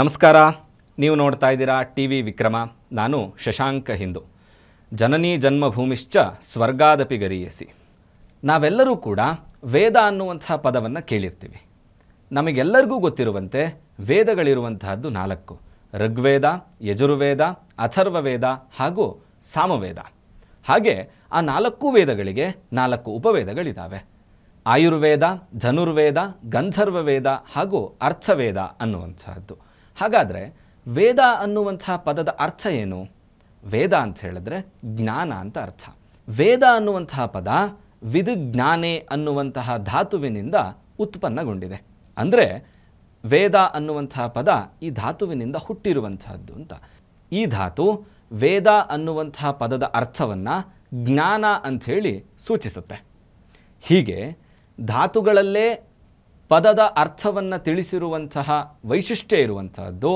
ನಮಸ್ಕಾರ ನೀವು ನೋಡ್ತಾ ಇದ್ದೀರಾ ಟಿ ವಿ ವಿಕ್ರಮ ನಾನು ಶಶಾಂಕ ಹಿಂದೂ ಜನನೀ ಜನ್ಮಭೂಮಿಶ್ಚ ಸ್ವರ್ಗಾದಪಿ ಗರಿಯಸಿ ನಾವೆಲ್ಲರೂ ಕೂಡ ವೇದ ಅನ್ನುವಂಥ ಪದವನ್ನು ಕೇಳಿರ್ತೀವಿ ನಮಗೆಲ್ಲರಿಗೂ ಗೊತ್ತಿರುವಂತೆ ವೇದಗಳಿರುವಂತಹದ್ದು ನಾಲ್ಕು ಋಗ್ವೇದ ಯಜುರ್ವೇದ ಅಥರ್ವವೇದ ಹಾಗೂ ಸಾಮವೇದ ಹಾಗೆ ಆ ನಾಲ್ಕು ವೇದಗಳಿಗೆ ನಾಲ್ಕು ಉಪವೇದಗಳಿದ್ದಾವೆ ಆಯುರ್ವೇದ ಧನುರ್ವೇದ ಗಂಧರ್ವ ವೇದ ಹಾಗೂ ಅರ್ಥವೇದ ಅನ್ನುವಂಥದ್ದು ಹಾಗಾದರೆ ವೇದ ಅನ್ನುವಂಥ ಪದದ ಅರ್ಥ ಏನು ವೇದ ಅಂತ ಹೇಳಿದ್ರೆ ಜ್ಞಾನ ಅಂತ ಅರ್ಥ ವೇದ ಅನ್ನುವಂತಹ ಪದ ಜ್ಞಾನೆ ಅನ್ನುವಂತಹ ಧಾತುವಿನಿಂದ ಉತ್ಪನ್ನಗೊಂಡಿದೆ ಅಂದರೆ ವೇದ ಅನ್ನುವಂತಹ ಪದ ಈ ಧಾತುವಿನಿಂದ ಹುಟ್ಟಿರುವಂತಹದ್ದು ಅಂತ ಈ ಧಾತು ವೇದ ಅನ್ನುವಂತಹ ಪದದ ಅರ್ಥವನ್ನು ಜ್ಞಾನ ಅಂಥೇಳಿ ಸೂಚಿಸುತ್ತೆ ಹೀಗೆ ಧಾತುಗಳಲ್ಲೇ ಪದದ ಅರ್ಥವನ್ನು ತಿಳಿಸಿರುವಂತಹ ವೈಶಿಷ್ಟ್ಯ ಇರುವಂತಹದ್ದು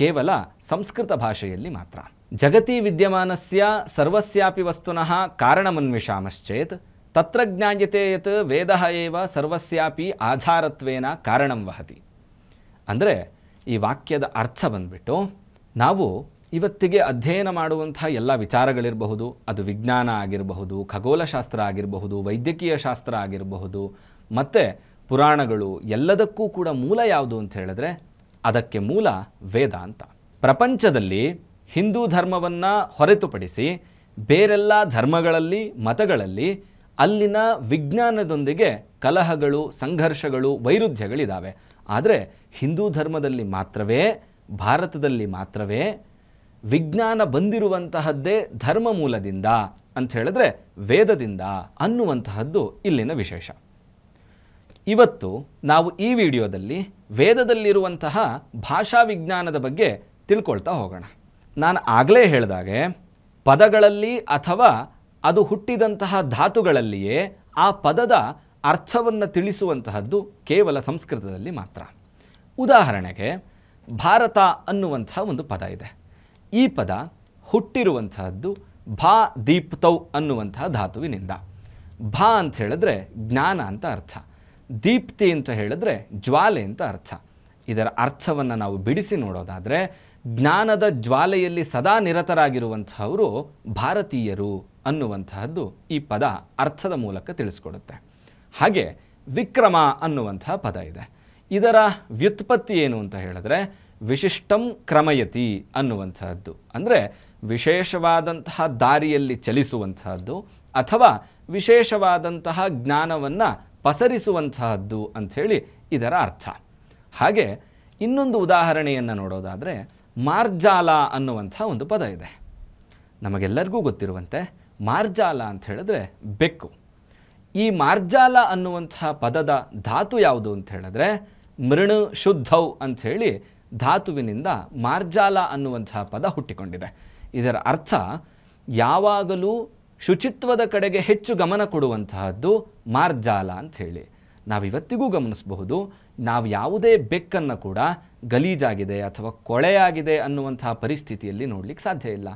ಕೇವಲ ಸಂಸ್ಕೃತ ಭಾಷೆಯಲ್ಲಿ ಮಾತ್ರ ಜಗತಿ ವಿದ್ಯಮಾನಸ್ಯ ಸರ್ವಸ್ಯಾಪಿ ವಸ್ತುನಃ ಕಾರಣಮನ್ವಿಷಾಮಶ್ಚೇತ್ ತತ್ರ ಜ್ಞಾಯತೆ ಯತ್ ವೇದ ಏವ ಸರ್ವಸ್ಯಾಪಿ ಆಧಾರತ್ವೇನ ಕಾರಣಂ ವಹತಿ ಅಂದರೆ ಈ ವಾಕ್ಯದ ಅರ್ಥ ಬಂದ್ಬಿಟ್ಟು ನಾವು ಇವತ್ತಿಗೆ ಅಧ್ಯಯನ ಮಾಡುವಂತಹ ಎಲ್ಲ ವಿಚಾರಗಳಿರಬಹುದು ಅದು ವಿಜ್ಞಾನ ಆಗಿರಬಹುದು ಖಗೋಳಶಾಸ್ತ್ರ ಆಗಿರಬಹುದು ವೈದ್ಯಕೀಯ ಶಾಸ್ತ್ರ ಆಗಿರಬಹುದು ಮತ್ತು ಪುರಾಣಗಳು ಎಲ್ಲದಕ್ಕೂ ಕೂಡ ಮೂಲ ಯಾವುದು ಅಂತ ಹೇಳಿದ್ರೆ ಅದಕ್ಕೆ ಮೂಲ ವೇದ ಅಂತ ಪ್ರಪಂಚದಲ್ಲಿ ಹಿಂದೂ ಧರ್ಮವನ್ನು ಹೊರತುಪಡಿಸಿ ಬೇರೆಲ್ಲ ಧರ್ಮಗಳಲ್ಲಿ ಮತಗಳಲ್ಲಿ ಅಲ್ಲಿನ ವಿಜ್ಞಾನದೊಂದಿಗೆ ಕಲಹಗಳು ಸಂಘರ್ಷಗಳು ವೈರುಧ್ಯಗಳಿದ್ದಾವೆ ಆದರೆ ಹಿಂದೂ ಧರ್ಮದಲ್ಲಿ ಮಾತ್ರವೇ ಭಾರತದಲ್ಲಿ ಮಾತ್ರವೇ ವಿಜ್ಞಾನ ಬಂದಿರುವಂತಹದ್ದೇ ಧರ್ಮ ಮೂಲದಿಂದ ಅಂಥೇಳಿದ್ರೆ ವೇದದಿಂದ ಅನ್ನುವಂತಹದ್ದು ಇಲ್ಲಿನ ವಿಶೇಷ ಇವತ್ತು ನಾವು ಈ ವಿಡಿಯೋದಲ್ಲಿ ವೇದದಲ್ಲಿರುವಂತಹ ಭಾಷಾ ವಿಜ್ಞಾನದ ಬಗ್ಗೆ ತಿಳ್ಕೊಳ್ತಾ ಹೋಗೋಣ ನಾನು ಆಗಲೇ ಹೇಳಿದಾಗೆ ಪದಗಳಲ್ಲಿ ಅಥವಾ ಅದು ಹುಟ್ಟಿದಂತಹ ಧಾತುಗಳಲ್ಲಿಯೇ ಆ ಪದದ ಅರ್ಥವನ್ನು ತಿಳಿಸುವಂತಹದ್ದು ಕೇವಲ ಸಂಸ್ಕೃತದಲ್ಲಿ ಮಾತ್ರ ಉದಾಹರಣೆಗೆ ಭಾರತ ಅನ್ನುವಂತಹ ಒಂದು ಪದ ಇದೆ ಈ ಪದ ಹುಟ್ಟಿರುವಂತಹದ್ದು ಭಾ ದೀಪ್ತೌ ಅನ್ನುವಂತಹ ಧಾತುವಿನಿಂದ ಭಾ ಅಂತ ಹೇಳಿದ್ರೆ ಜ್ಞಾನ ಅಂತ ಅರ್ಥ ದೀಪ್ತಿ ಅಂತ ಹೇಳಿದ್ರೆ ಜ್ವಾಲೆ ಅಂತ ಅರ್ಥ ಇದರ ಅರ್ಥವನ್ನು ನಾವು ಬಿಡಿಸಿ ನೋಡೋದಾದರೆ ಜ್ಞಾನದ ಜ್ವಾಲೆಯಲ್ಲಿ ಸದಾ ನಿರತರಾಗಿರುವಂತಹವರು ಭಾರತೀಯರು ಅನ್ನುವಂತಹದ್ದು ಈ ಪದ ಅರ್ಥದ ಮೂಲಕ ತಿಳಿಸ್ಕೊಡುತ್ತೆ ಹಾಗೆ ವಿಕ್ರಮ ಅನ್ನುವಂತಹ ಪದ ಇದೆ ಇದರ ವ್ಯುತ್ಪತ್ತಿ ಏನು ಅಂತ ಹೇಳಿದ್ರೆ ವಿಶಿಷ್ಟಂ ಕ್ರಮಯತಿ ಅನ್ನುವಂತಹದ್ದು ಅಂದರೆ ವಿಶೇಷವಾದಂತಹ ದಾರಿಯಲ್ಲಿ ಚಲಿಸುವಂತಹದ್ದು ಅಥವಾ ವಿಶೇಷವಾದಂತಹ ಜ್ಞಾನವನ್ನು ಪಸರಿಸುವಂತಹದ್ದು ಅಂಥೇಳಿ ಇದರ ಅರ್ಥ ಹಾಗೆ ಇನ್ನೊಂದು ಉದಾಹರಣೆಯನ್ನು ನೋಡೋದಾದರೆ ಮಾರ್ಜಾಲ ಅನ್ನುವಂಥ ಒಂದು ಪದ ಇದೆ ನಮಗೆಲ್ಲರಿಗೂ ಗೊತ್ತಿರುವಂತೆ ಮಾರ್ಜಾಲ ಅಂತ ಹೇಳಿದ್ರೆ ಬೆಕ್ಕು ಈ ಮಾರ್ಜಾಲ ಅನ್ನುವಂಥ ಪದದ ಧಾತು ಯಾವುದು ಅಂತ ಹೇಳಿದ್ರೆ ಮೃಣು ಶುದ್ಧೌ ಅಂಥೇಳಿ ಧಾತುವಿನಿಂದ ಮಾರ್ಜಾಲ ಅನ್ನುವಂಥ ಪದ ಹುಟ್ಟಿಕೊಂಡಿದೆ ಇದರ ಅರ್ಥ ಯಾವಾಗಲೂ ಶುಚಿತ್ವದ ಕಡೆಗೆ ಹೆಚ್ಚು ಗಮನ ಕೊಡುವಂತಹದ್ದು ಮಾರ್ಜಾಲ ಅಂತ ಹೇಳಿ ನಾವಿವತ್ತಿಗೂ ಗಮನಿಸಬಹುದು ನಾವು ಯಾವುದೇ ಬೆಕ್ಕನ್ನು ಕೂಡ ಗಲೀಜಾಗಿದೆ ಅಥವಾ ಕೊಳೆಯಾಗಿದೆ ಅನ್ನುವಂತಹ ಪರಿಸ್ಥಿತಿಯಲ್ಲಿ ನೋಡಲಿಕ್ಕೆ ಸಾಧ್ಯ ಇಲ್ಲ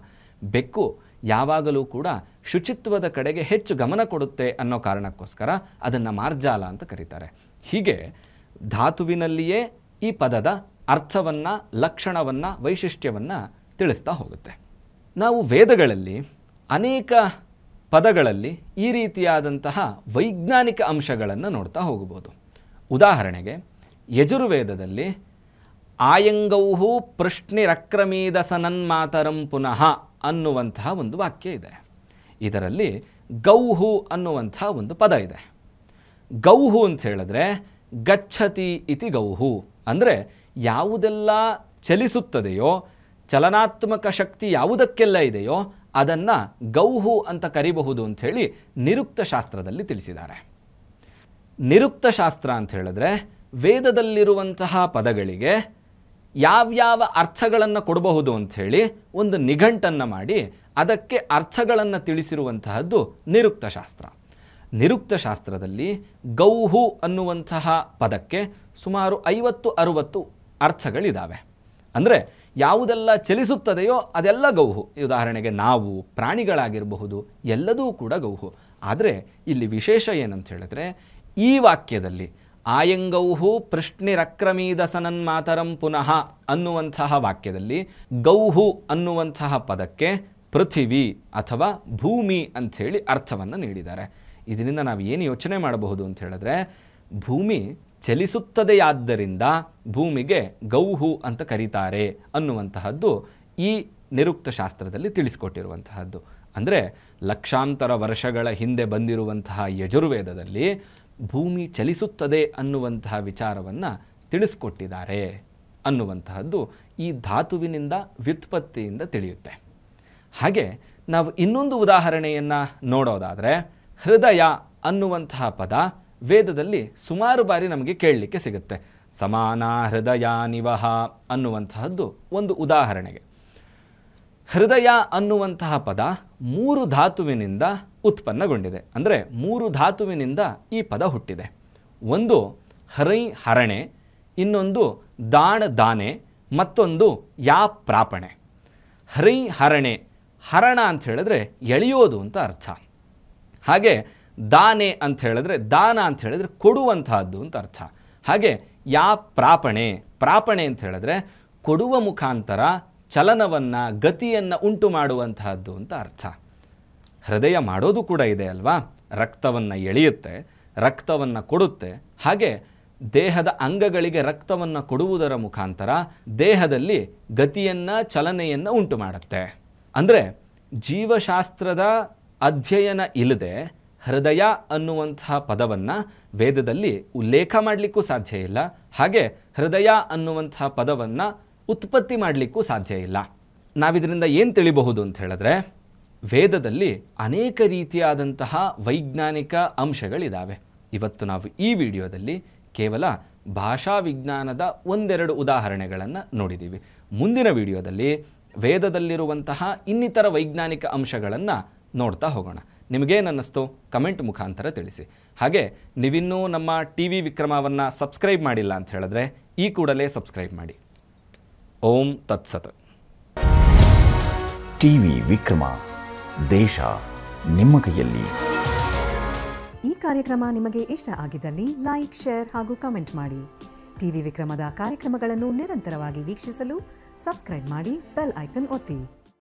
ಬೆಕ್ಕು ಯಾವಾಗಲೂ ಕೂಡ ಶುಚಿತ್ವದ ಕಡೆಗೆ ಹೆಚ್ಚು ಗಮನ ಕೊಡುತ್ತೆ ಅನ್ನೋ ಕಾರಣಕ್ಕೋಸ್ಕರ ಅದನ್ನು ಮಾರ್ಜಾಲ ಅಂತ ಕರೀತಾರೆ ಹೀಗೆ ಧಾತುವಿನಲ್ಲಿಯೇ ಈ ಪದದ ಅರ್ಥವನ್ನು ಲಕ್ಷಣವನ್ನು ವೈಶಿಷ್ಟ್ಯವನ್ನು ತಿಳಿಸ್ತಾ ಹೋಗುತ್ತೆ ನಾವು ವೇದಗಳಲ್ಲಿ ಅನೇಕ ಪದಗಳಲ್ಲಿ ಈ ರೀತಿಯಾದಂತಹ ವೈಜ್ಞಾನಿಕ ಅಂಶಗಳನ್ನು ನೋಡ್ತಾ ಹೋಗಬಹುದು ಉದಾಹರಣೆಗೆ ಯಜುರ್ವೇದದಲ್ಲಿ ಆಯಂಗೌಹು ಪ್ರಶ್ನಿರಕ್ರಮೀದ ಸನನ್ಮಾತರಂ ಪುನಃ ಅನ್ನುವಂತಹ ಒಂದು ವಾಕ್ಯ ಇದೆ ಇದರಲ್ಲಿ ಗೌಹು ಅನ್ನುವಂಥ ಒಂದು ಪದ ಇದೆ ಗೌಹು ಅಂತ ಹೇಳಿದ್ರೆ ಗಚ್ಚತಿ ಇತಿ ಗೌಹು ಅಂದರೆ ಯಾವುದೆಲ್ಲ ಚಲಿಸುತ್ತದೆಯೋ ಚಲನಾತ್ಮಕ ಶಕ್ತಿ ಯಾವುದಕ್ಕೆಲ್ಲ ಇದೆಯೋ ಅದನ್ನು ಗೌಹು ಅಂತ ಕರಿಬಹುದು ಅಂಥೇಳಿ ನಿರುಕ್ತ ಶಾಸ್ತ್ರದಲ್ಲಿ ತಿಳಿಸಿದ್ದಾರೆ ನಿರುಕ್ತ ಶಾಸ್ತ್ರ ಅಂತ ಹೇಳಿದ್ರೆ ವೇದದಲ್ಲಿರುವಂತಹ ಪದಗಳಿಗೆ ಯಾವ್ಯಾವ ಅರ್ಥಗಳನ್ನು ಕೊಡಬಹುದು ಅಂಥೇಳಿ ಒಂದು ನಿಘಂಟನ್ನು ಮಾಡಿ ಅದಕ್ಕೆ ಅರ್ಥಗಳನ್ನು ತಿಳಿಸಿರುವಂತಹದ್ದು ನಿರುಕ್ತಶಾಸ್ತ್ರ ನಿರುಕ್ತಶಾಸ್ತ್ರದಲ್ಲಿ ಗೌಹು ಅನ್ನುವಂತಹ ಪದಕ್ಕೆ ಸುಮಾರು ಐವತ್ತು ಅರುವತ್ತು ಅರ್ಥಗಳಿದ್ದಾವೆ ಅಂದರೆ ಯಾವುದೆಲ್ಲ ಚಲಿಸುತ್ತದೆಯೋ ಅದೆಲ್ಲ ಗೌಹು ಉದಾಹರಣೆಗೆ ನಾವು ಪ್ರಾಣಿಗಳಾಗಿರಬಹುದು ಎಲ್ಲದೂ ಕೂಡ ಗೌಹು ಆದರೆ ಇಲ್ಲಿ ವಿಶೇಷ ಏನಂತ ಹೇಳಿದ್ರೆ ಈ ವಾಕ್ಯದಲ್ಲಿ ಆಯಂಗೌಹು ಪೃಷ್ಣಿರಕ್ರಮೀದಸನನ್ ಮಾತರಂ ಪುನಃ ಅನ್ನುವಂತಹ ವಾಕ್ಯದಲ್ಲಿ ಗೌಹು ಅನ್ನುವಂತಹ ಪದಕ್ಕೆ ಪೃಥಿವಿ ಅಥವಾ ಭೂಮಿ ಅಂಥೇಳಿ ಅರ್ಥವನ್ನು ನೀಡಿದ್ದಾರೆ ಇದರಿಂದ ನಾವು ಏನು ಯೋಚನೆ ಮಾಡಬಹುದು ಅಂತ ಹೇಳಿದ್ರೆ ಭೂಮಿ ಚಲಿಸುತ್ತದೆಯಾದ್ದರಿಂದ ಭೂಮಿಗೆ ಗೌಹು ಅಂತ ಕರೀತಾರೆ ಅನ್ನುವಂತಹದ್ದು ಈ ನಿರುಕ್ತ ಶಾಸ್ತ್ರದಲ್ಲಿ ತಿಳಿಸಿಕೊಟ್ಟಿರುವಂತಹದ್ದು ಅಂದರೆ ಲಕ್ಷಾಂತರ ವರ್ಷಗಳ ಹಿಂದೆ ಬಂದಿರುವಂತಹ ಯಜುರ್ವೇದದಲ್ಲಿ ಭೂಮಿ ಚಲಿಸುತ್ತದೆ ಅನ್ನುವಂತಹ ವಿಚಾರವನ್ನು ತಿಳಿಸ್ಕೊಟ್ಟಿದ್ದಾರೆ ಅನ್ನುವಂತಹದ್ದು ಈ ಧಾತುವಿನಿಂದ ವ್ಯುತ್ಪತ್ತಿಯಿಂದ ತಿಳಿಯುತ್ತೆ ಹಾಗೆ ನಾವು ಇನ್ನೊಂದು ಉದಾಹರಣೆಯನ್ನು ನೋಡೋದಾದರೆ ಹೃದಯ ಅನ್ನುವಂತಹ ಪದ ವೇದದಲ್ಲಿ ಸುಮಾರು ಬಾರಿ ನಮಗೆ ಕೇಳಲಿಕ್ಕೆ ಸಿಗುತ್ತೆ ಸಮಾನ ಹೃದಯ ನಿವಹ ಅನ್ನುವಂತಹದ್ದು ಒಂದು ಉದಾಹರಣೆಗೆ ಹೃದಯ ಅನ್ನುವಂತಹ ಪದ ಮೂರು ಧಾತುವಿನಿಂದ ಉತ್ಪನ್ನಗೊಂಡಿದೆ ಅಂದರೆ ಮೂರು ಧಾತುವಿನಿಂದ ಈ ಪದ ಹುಟ್ಟಿದೆ ಒಂದು ಹರೈ ಹರಣೆ ಇನ್ನೊಂದು ದಾಣ ದಾನೆ ಮತ್ತೊಂದು ಯಾ ಪ್ರಾಪಣೆ ಹರೈ ಹರಣೆ ಹರಣ ಅಂತ ಹೇಳಿದ್ರೆ ಎಳೆಯೋದು ಅಂತ ಅರ್ಥ ಹಾಗೆ ದಾನೆ ಅಂತ ಹೇಳಿದ್ರೆ ದಾನ ಅಂತ ಹೇಳಿದ್ರೆ ಕೊಡುವಂತಹದ್ದು ಅಂತ ಅರ್ಥ ಹಾಗೆ ಯಾ ಪ್ರಾಪಣೆ ಪ್ರಾಪಣೆ ಅಂತ ಹೇಳಿದ್ರೆ ಕೊಡುವ ಮುಖಾಂತರ ಚಲನವನ್ನು ಗತಿಯನ್ನು ಉಂಟು ಮಾಡುವಂತಹದ್ದು ಅಂತ ಅರ್ಥ ಹೃದಯ ಮಾಡೋದು ಕೂಡ ಇದೆ ಅಲ್ವಾ ರಕ್ತವನ್ನು ಎಳೆಯುತ್ತೆ ರಕ್ತವನ್ನು ಕೊಡುತ್ತೆ ಹಾಗೆ ದೇಹದ ಅಂಗಗಳಿಗೆ ರಕ್ತವನ್ನು ಕೊಡುವುದರ ಮುಖಾಂತರ ದೇಹದಲ್ಲಿ ಗತಿಯನ್ನು ಚಲನೆಯನ್ನು ಉಂಟು ಮಾಡುತ್ತೆ ಅಂದರೆ ಜೀವಶಾಸ್ತ್ರದ ಅಧ್ಯಯನ ಇಲ್ಲದೆ ಹೃದಯ ಅನ್ನುವಂತಹ ಪದವನ್ನು ವೇದದಲ್ಲಿ ಉಲ್ಲೇಖ ಮಾಡಲಿಕ್ಕೂ ಸಾಧ್ಯ ಇಲ್ಲ ಹಾಗೆ ಹೃದಯ ಅನ್ನುವಂಥ ಪದವನ್ನು ಉತ್ಪತ್ತಿ ಮಾಡಲಿಕ್ಕೂ ಸಾಧ್ಯ ಇಲ್ಲ ನಾವಿದರಿಂದ ಏನು ತಿಳಿಬಹುದು ಅಂತ ಹೇಳಿದ್ರೆ ವೇದದಲ್ಲಿ ಅನೇಕ ರೀತಿಯಾದಂತಹ ವೈಜ್ಞಾನಿಕ ಅಂಶಗಳಿದ್ದಾವೆ ಇವತ್ತು ನಾವು ಈ ವಿಡಿಯೋದಲ್ಲಿ ಕೇವಲ ಭಾಷಾ ವಿಜ್ಞಾನದ ಒಂದೆರಡು ಉದಾಹರಣೆಗಳನ್ನು ನೋಡಿದ್ದೀವಿ ಮುಂದಿನ ವಿಡಿಯೋದಲ್ಲಿ ವೇದದಲ್ಲಿರುವಂತಹ ಇನ್ನಿತರ ವೈಜ್ಞಾನಿಕ ಅಂಶಗಳನ್ನು ನೋಡ್ತಾ ಹೋಗೋಣ ಅನ್ನಿಸ್ತು ಕಮೆಂಟ್ ಮುಖಾಂತರ ತಿಳಿಸಿ ಹಾಗೆ ನೀವಿನ್ನೂ ನಮ್ಮ ಟಿ ವಿ ವಿಕ್ರಮವನ್ನು ಸಬ್ಸ್ಕ್ರೈಬ್ ಮಾಡಿಲ್ಲ ಅಂತ ಹೇಳಿದ್ರೆ ಈ ಕೂಡಲೇ ಸಬ್ಸ್ಕ್ರೈಬ್ ಮಾಡಿ ಓಂ ತತ್ಸತ್ ಟಿ ವಿ ವಿಕ್ರಮ ದೇಶ ನಿಮ್ಮ ಕೈಯಲ್ಲಿ ಈ ಕಾರ್ಯಕ್ರಮ ನಿಮಗೆ ಇಷ್ಟ ಆಗಿದ್ದಲ್ಲಿ ಲೈಕ್ ಶೇರ್ ಹಾಗೂ ಕಮೆಂಟ್ ಮಾಡಿ ಟಿವಿ ವಿಕ್ರಮದ ಕಾರ್ಯಕ್ರಮಗಳನ್ನು ನಿರಂತರವಾಗಿ ವೀಕ್ಷಿಸಲು ಸಬ್ಸ್ಕ್ರೈಬ್ ಮಾಡಿ ಬೆಲ್ ಐಕನ್ ಒತ್ತಿ